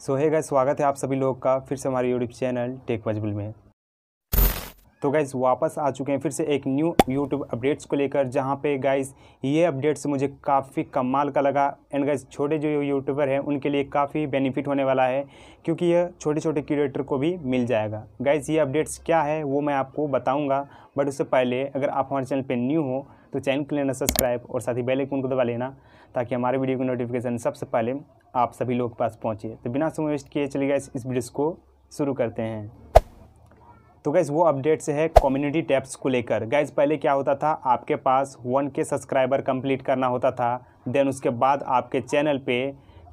सो है गैस स्वागत है आप सभी लोग का फिर से हमारे यूट्यूब चैनल टेक वजबुल में तो गाइज़ वापस आ चुके हैं फिर से एक न्यू यूट्यूब अपडेट्स को लेकर जहाँ पे गाइज़ ये अपडेट्स मुझे काफ़ी कमाल का लगा एंड गाइज़ छोटे जो यूट्यूबर हैं उनके लिए काफ़ी बेनिफिट होने वाला है क्योंकि यह छोटे छोटे क्रिएटर को भी मिल जाएगा गाइज़ ये अपडेट्स क्या है वो मैं आपको बताऊँगा बट उससे पहले अगर आप हमारे चैनल पर न्यू हो तो चैनल को लेना सब्सक्राइब और साथ ही बेल को दबा लेना ताकि हमारे वीडियो की नोटिफिकेशन सबसे पहले आप सभी लोग के पास पहुँचे तो बिना समय वेस्ट किए चलिए गए इस वीडियो को शुरू करते हैं तो गैस वो अपडेट्स है कम्युनिटी टैप्स को लेकर गैस पहले क्या होता था आपके पास वन के सब्सक्राइबर कंप्लीट करना होता था देन उसके बाद आपके चैनल पे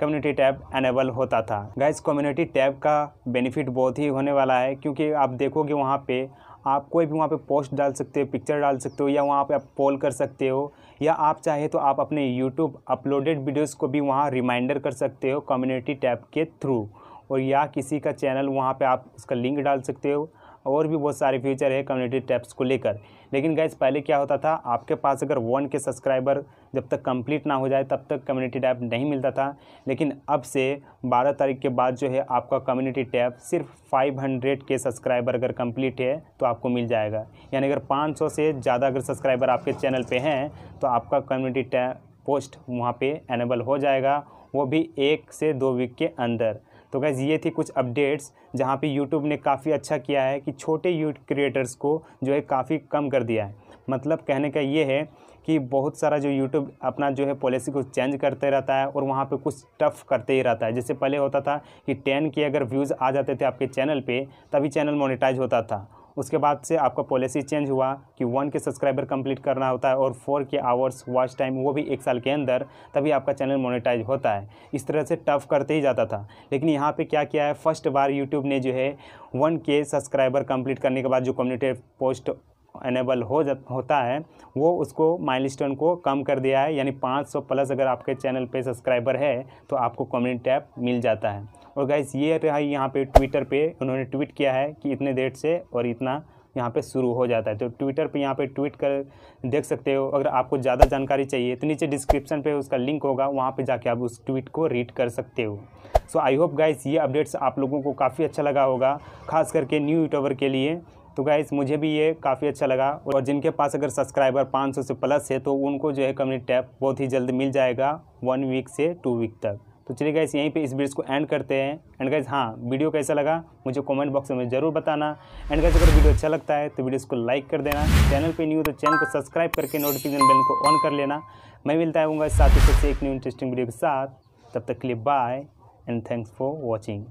कम्युनिटी टैब एनेबल होता था गैस कम्युनिटी टैब का बेनिफिट बहुत ही होने वाला है क्योंकि आप देखोगे वहाँ पे आप कोई भी वहाँ पे पोस्ट डाल सकते हो पिक्चर डाल सकते हो या वहाँ पे आप पोल कर सकते हो या आप चाहे तो आप अपने यूट्यूब अपलोडेड वीडियोस को भी वहाँ रिमाइंडर कर सकते हो कम्युनिटी टैब के थ्रू और या किसी का चैनल वहाँ पे आप उसका लिंक डाल सकते हो और भी बहुत सारे फ्यूचर है कम्युनिटी टैप्स को लेकर लेकिन गैस पहले क्या होता था आपके पास अगर वन के सब्सक्राइबर जब तक कंप्लीट ना हो जाए तब तक कम्युनिटी टैप नहीं मिलता था लेकिन अब से 12 तारीख के बाद जो है आपका कम्युनिटी टैप सिर्फ 500 के सब्सक्राइबर अगर कंप्लीट है तो आपको मिल जाएगा यानी अगर पाँच से ज़्यादा अगर सब्सक्राइबर आपके चैनल पर हैं तो आपका कम्युनिटी टैप पोस्ट वहाँ पर एनेबल हो जाएगा वो भी एक से दो वीक के अंदर तो गैज़ ये थी कुछ अपडेट्स जहाँ पे यूट्यूब ने काफ़ी अच्छा किया है कि छोटे यू क्रिएटर्स को जो है काफ़ी कम कर दिया है मतलब कहने का ये है कि बहुत सारा जो यूट्यूब अपना जो है पॉलिसी को चेंज करते रहता है और वहाँ पे कुछ टफ करते ही रहता है जैसे पहले होता था कि टेन के अगर व्यूज़ आ जाते थे आपके चैनल पे तभी चैनल मोनेटाइज होता था उसके बाद से आपका पॉलिसी चेंज हुआ कि वन के सब्सक्राइबर कंप्लीट करना होता है और फोर के आवर्स वॉच टाइम वो भी एक साल के अंदर तभी आपका चैनल मोनेटाइज होता है इस तरह से टफ करते ही जाता था लेकिन यहाँ पे क्या किया है फर्स्ट बार यूट्यूब ने जो है वन के सब्सक्राइबर कंप्लीट करने के बाद जो कम्युनिटी पोस्ट एनेबल हो जा होता है वो उसको माइलस्टोन को कम कर दिया है यानी 500 प्लस अगर आपके चैनल पे सब्सक्राइबर है तो आपको कम्युनिटी टैप मिल जाता है और गाइज ये रहा यहाँ पे ट्विटर पे उन्होंने ट्वीट किया है कि इतने देर से और इतना यहाँ पे शुरू हो जाता है तो ट्विटर पे यहाँ पे ट्वीट कर देख सकते हो अगर आपको ज़्यादा जानकारी चाहिए तो नीचे डिस्क्रिप्शन पे उसका लिंक होगा वहाँ पे जाके आप उस ट्वीट को रीड कर सकते हो सो आई होप गाइस ये अपडेट्स आप लोगों को काफ़ी अच्छा लगा होगा खास करके न्यू यूट्यूबर के लिए तो गाइस मुझे भी ये काफ़ी अच्छा लगा और जिनके पास अगर सब्सक्राइबर 500 से प्लस है तो उनको जो है कम्युनिटी टैप बहुत ही जल्द मिल जाएगा वन वीक से टू वीक तक तो चलिए गाइस यहीं पे इस वीडियो को एंड करते हैं एंड गाइस हाँ वीडियो कैसा लगा मुझे कमेंट बॉक्स में ज़रूर बताना एंड गाइस अगर वीडियो अच्छा लगता है तो वीडियो को लाइक कर देना चैनल पे न्यू तो चैनल को सब्सक्राइब करके नोटिफिकेशन बेल को ऑन कर लेना मैं मिलता हूँ साथ ही से एक न्यू इंटरेस्टिंग वीडियो के साथ तब तक के लिए bye and thanks for watching